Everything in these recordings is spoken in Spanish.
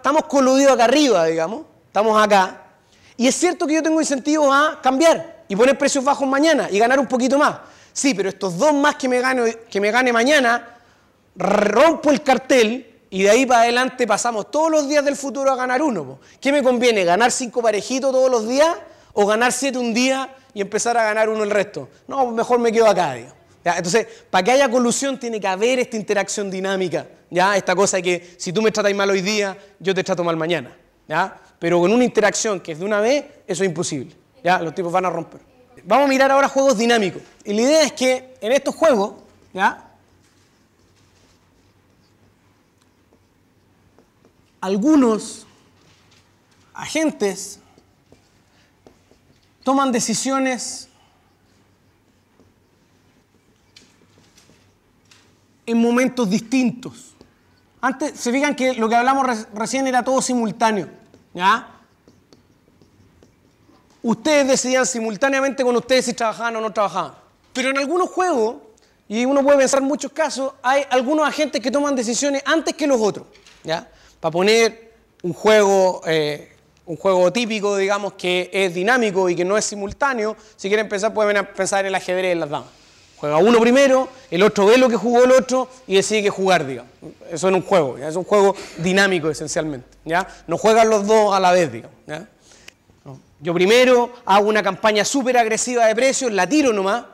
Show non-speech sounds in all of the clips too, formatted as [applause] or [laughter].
Estamos coludidos acá arriba, digamos. Estamos acá. Y es cierto que yo tengo incentivos a cambiar y poner precios bajos mañana y ganar un poquito más. Sí, pero estos dos más que me, gane, que me gane mañana, rompo el cartel y de ahí para adelante pasamos todos los días del futuro a ganar uno. ¿Qué me conviene? ¿Ganar cinco parejitos todos los días o ganar siete un día y empezar a ganar uno el resto? No, mejor me quedo acá, digamos. Entonces, para que haya colusión tiene que haber esta interacción dinámica, ¿ya? Esta cosa de que si tú me tratas mal hoy día, yo te trato mal mañana, ¿ya? Pero con una interacción que es de una vez, eso es imposible, ¿ya? Los tipos van a romper. Vamos a mirar ahora juegos dinámicos. Y la idea es que en estos juegos, ¿ya? Algunos agentes toman decisiones en momentos distintos. Antes, se fijan que lo que hablamos recién era todo simultáneo. Ustedes decidían simultáneamente con ustedes si trabajaban o no trabajaban. Pero en algunos juegos, y uno puede pensar en muchos casos, hay algunos agentes que toman decisiones antes que los otros. ¿Ya? Para poner un juego, eh, un juego típico, digamos, que es dinámico y que no es simultáneo, si quieren pensar, pueden pensar en el ajedrez de las damas. Juega uno primero, el otro ve lo que jugó el otro y decide que jugar, digamos. Eso es un juego, es un juego dinámico esencialmente. ¿ya? No juegan los dos a la vez, digamos. Yo primero hago una campaña súper agresiva de precios, la tiro nomás,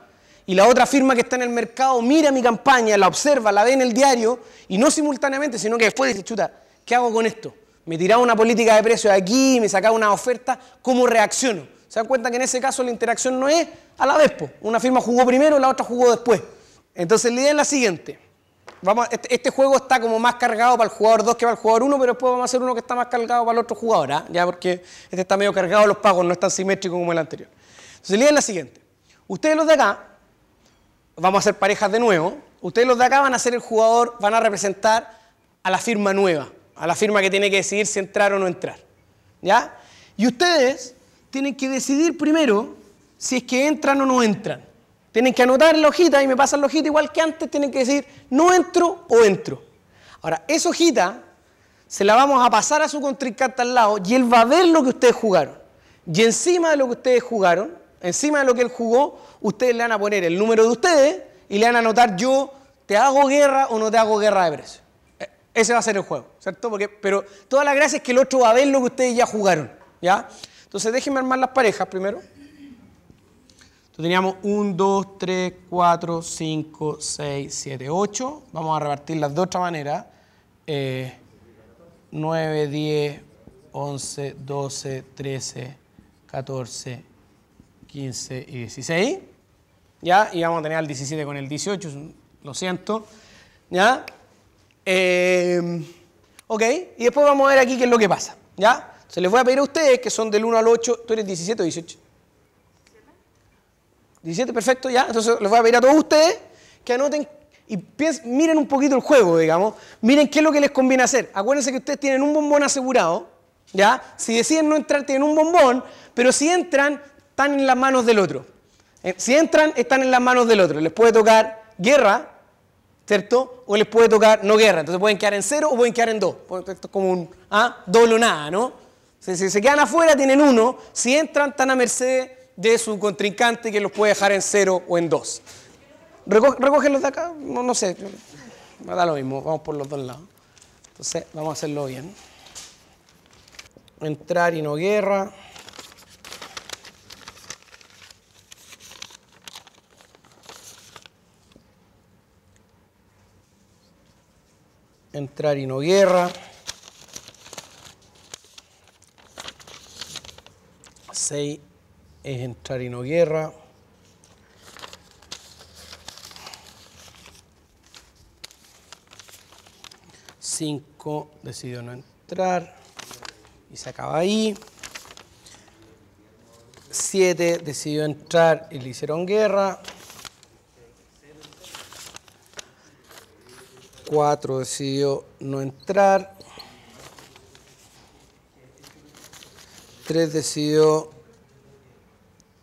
y la otra firma que está en el mercado mira mi campaña, la observa, la ve en el diario, y no simultáneamente, sino que después dice, chuta, ¿qué hago con esto? Me tiraba una política de precios aquí, me sacaba una oferta, ¿cómo reacciono? Se dan cuenta que en ese caso la interacción no es a la vez, una firma jugó primero, y la otra jugó después. Entonces la idea es la siguiente. Vamos, este, este juego está como más cargado para el jugador 2 que para el jugador 1, pero después vamos a hacer uno que está más cargado para el otro jugador, ¿ah? ya porque este está medio cargado los pagos, no están simétricos como el anterior. Entonces la idea es la siguiente. Ustedes los de acá, vamos a hacer parejas de nuevo, ustedes los de acá van a ser el jugador, van a representar a la firma nueva, a la firma que tiene que decidir si entrar o no entrar. ¿Ya? Y ustedes tienen que decidir primero si es que entran o no entran. Tienen que anotar la hojita y me pasan la hojita igual que antes, tienen que decir no entro o entro. Ahora, esa hojita se la vamos a pasar a su contrincante al lado y él va a ver lo que ustedes jugaron. Y encima de lo que ustedes jugaron, encima de lo que él jugó, ustedes le van a poner el número de ustedes y le van a anotar yo te hago guerra o no te hago guerra de precio. E-, ese va a ser el juego, ¿cierto? Porque, pero toda la gracia es que el otro va a ver lo que ustedes ya jugaron, ¿ya? Entonces déjenme armar las parejas primero. Entonces teníamos 1, 2, 3, 4, 5, 6, 7, 8. Vamos a repartirlas de otra manera. 9, 10, 11, 12, 13, 14, 15 y 16. ¿Ya? Y vamos a tener al 17 con el 18, lo siento. ¿Ya? Eh, ok, y después vamos a ver aquí qué es lo que pasa. ¿Ya? Se les voy a pedir a ustedes, que son del 1 al 8, tú eres 17 o 18. 17, perfecto, ya. Entonces les voy a pedir a todos ustedes que anoten y miren un poquito el juego, digamos. Miren qué es lo que les conviene hacer. Acuérdense que ustedes tienen un bombón asegurado, ¿ya? Si deciden no entrar, tienen un bombón, pero si entran, están en las manos del otro. Eh, si entran, están en las manos del otro. Les puede tocar guerra, ¿cierto? O les puede tocar no guerra. Entonces pueden quedar en cero o pueden quedar en dos. Esto es como un ¿ah? doble o nada, ¿no? Si, se quedan afuera tienen uno, si entran están a merced de su contrincante que los puede dejar en cero o en dos. Recoge los de acá? No, no sé, me da lo mismo, vamos por los dos lados. Entonces vamos a hacerlo bien. Entrar y no guerra. entrar y no guerra. 6 es entrar y no guerra. Cinco decidió no entrar y se acaba ahí. Siete decidió entrar y le hicieron guerra. Cuatro decidió no entrar. Tres decidió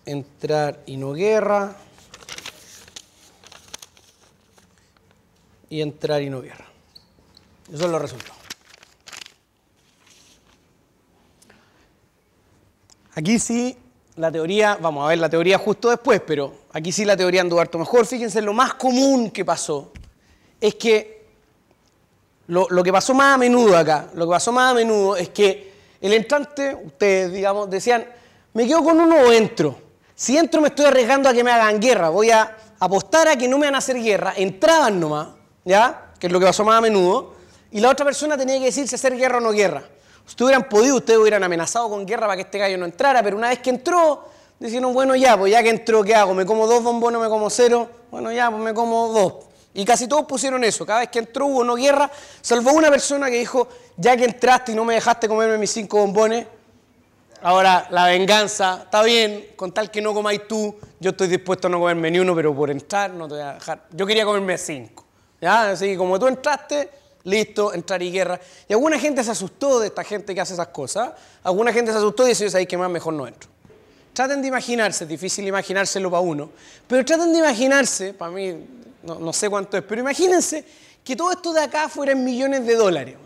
entrar y no guerra y entrar y no guerra Eso es los resultados. Aquí sí, la teoría, vamos a ver la teoría justo después, pero aquí sí la teoría en harto mejor. Fíjense, lo más común que pasó es que lo, lo que pasó más a menudo acá, lo que pasó más a menudo es que el entrante, ustedes, digamos, decían, me quedo con uno o entro. Si entro me estoy arriesgando a que me hagan guerra, voy a apostar a que no me van a hacer guerra, entraban nomás, ¿ya? Que es lo que pasó más a menudo, y la otra persona tenía que decir si hacer guerra o no guerra. Si hubieran podido, ustedes hubieran amenazado con guerra para que este gallo no entrara, pero una vez que entró, dijeron, bueno, ya, pues ya que entró, ¿qué hago? ¿Me como dos bombones, me como cero? Bueno, ya, pues me como dos. Y casi todos pusieron eso. Cada vez que entró hubo no guerra, salvo una persona que dijo, ya que entraste y no me dejaste comerme mis cinco bombones, Ahora, la venganza, está bien, con tal que no comáis tú, yo estoy dispuesto a no comerme ni uno, pero por entrar no te voy a dejar. Yo quería comerme cinco. ¿ya? Así que como tú entraste, listo, entrar y guerra. Y alguna gente se asustó de esta gente que hace esas cosas. Alguna gente se asustó y dice, ¿sabéis que más mejor no entro? Traten de imaginarse, es difícil imaginárselo para uno, pero traten de imaginarse, para mí no sé cuánto es, pero imagínense que todo esto de acá fuera en millones de dólares.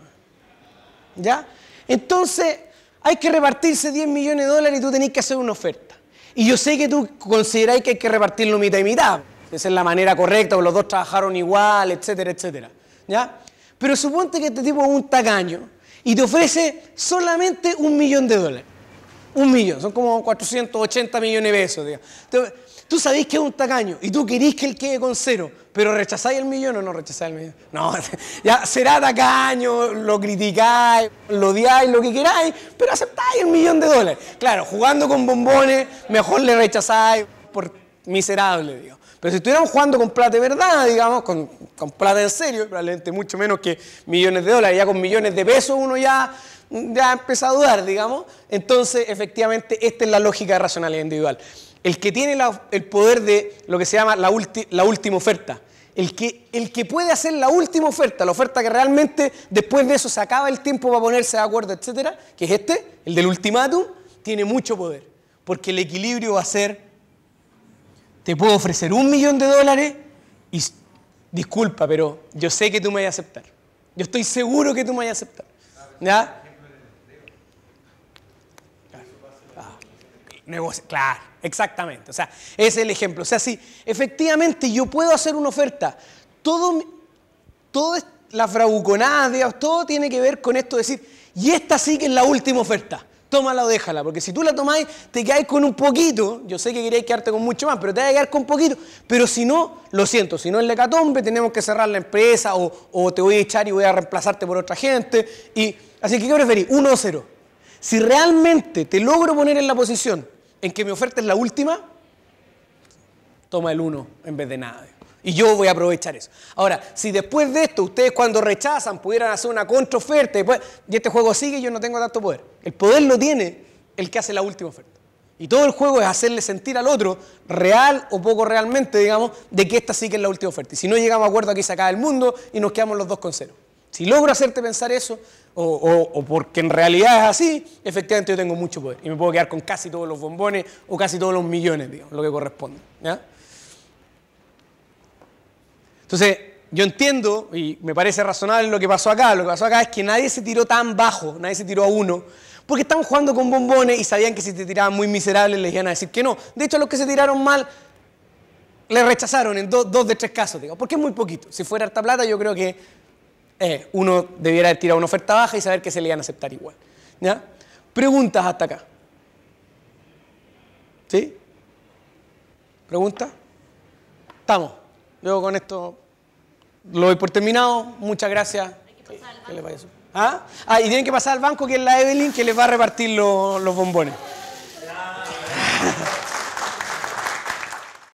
¿Ya? Entonces, hay que repartirse 10 millones de dólares y tú tenés que hacer una oferta. Y yo sé que tú consideráis que hay que repartirlo mitad y mitad. Esa es la manera correcta, porque los dos trabajaron igual, etcétera, etcétera. ¿Ya? Pero suponte que este tipo es un tacaño y te ofrece solamente un millón de dólares un millón, son como 480 millones de pesos. tú sabés que es un tacaño y tú querís que él quede con cero, pero rechazáis el millón o no rechazáis el millón. No, [laughs] ya será tacaño, lo criticáis, lo odiáis, lo que queráis, pero aceptáis el millón de dólares. Claro, jugando con bombones, mejor le rechazáis por miserable, digo. Pero si estuviéramos jugando con plata de verdad, digamos, con, con plata en serio, probablemente mucho menos que millones de dólares, ya con millones de pesos uno ya ya empezado a dudar, digamos. Entonces, efectivamente, esta es la lógica racional e individual. El que tiene el poder de lo que se llama la, última oferta. El que, el que, puede hacer la última oferta, la oferta que realmente después de eso se acaba el tiempo para ponerse de acuerdo, etcétera, que es este, el del ultimátum, tiene mucho poder. Porque el equilibrio va a ser: te puedo ofrecer un millón de dólares y disculpa, pero yo sé que tú me vas a aceptar. Yo estoy seguro que tú me vas a aceptar. ¿Ya? Negocio, claro, exactamente. O sea, es el ejemplo. O sea, si efectivamente yo puedo hacer una oferta, todo, todas las bravuconadas, todo tiene que ver con esto de decir, y esta sí que es la última oferta. Tómala o déjala, porque si tú la tomáis, te quedáis con un poquito. Yo sé que queréis quedarte con mucho más, pero te vas a quedar con poquito. Pero si no, lo siento, si no es la hecatombe, tenemos que cerrar la empresa o, te voy a echar y voy a reemplazarte por otra gente. Y, así que, ¿qué preferís? ¿Uno o cero? Si realmente te logro poner en la posición en que mi oferta es la última, toma el uno en vez de nada. Y yo voy a aprovechar eso. Ahora, si después de esto ustedes cuando rechazan pudieran hacer una contraoferta y este juego sigue, yo no tengo tanto poder. El poder lo tiene el que hace la última oferta. Y todo el juego es hacerle sentir al otro, real o poco realmente, digamos, de que esta sí que es la última oferta. Y si no llegamos a acuerdo aquí se acaba el mundo y nos quedamos los dos con cero. Si logro hacerte pensar eso, o, porque en realidad es así, efectivamente yo tengo mucho poder y me puedo quedar con casi todos los bombones o casi todos los millones, digamos, lo que corresponde. Entonces, yo entiendo y me parece razonable lo que pasó acá. Lo que pasó acá es que nadie se tiró tan bajo, nadie se tiró a uno, porque estaban jugando con bombones y sabían que si te tiraban muy miserables les iban a decir que no. De hecho, a los que se tiraron mal le rechazaron en dos de tres casos, digo, porque es muy poquito. Si fuera harta plata, yo creo que eh, uno debiera haber tirado una oferta baja y saber que se le iban a aceptar igual. ¿ya? Preguntas hasta acá. ¿Sí? ¿Preguntas? Estamos. Luego con esto lo doy por terminado. Muchas gracias. Hay que pasar al ¿Ah? ah, y tienen que pasar al banco, que es la Evelyn, que les va a repartir los bombones.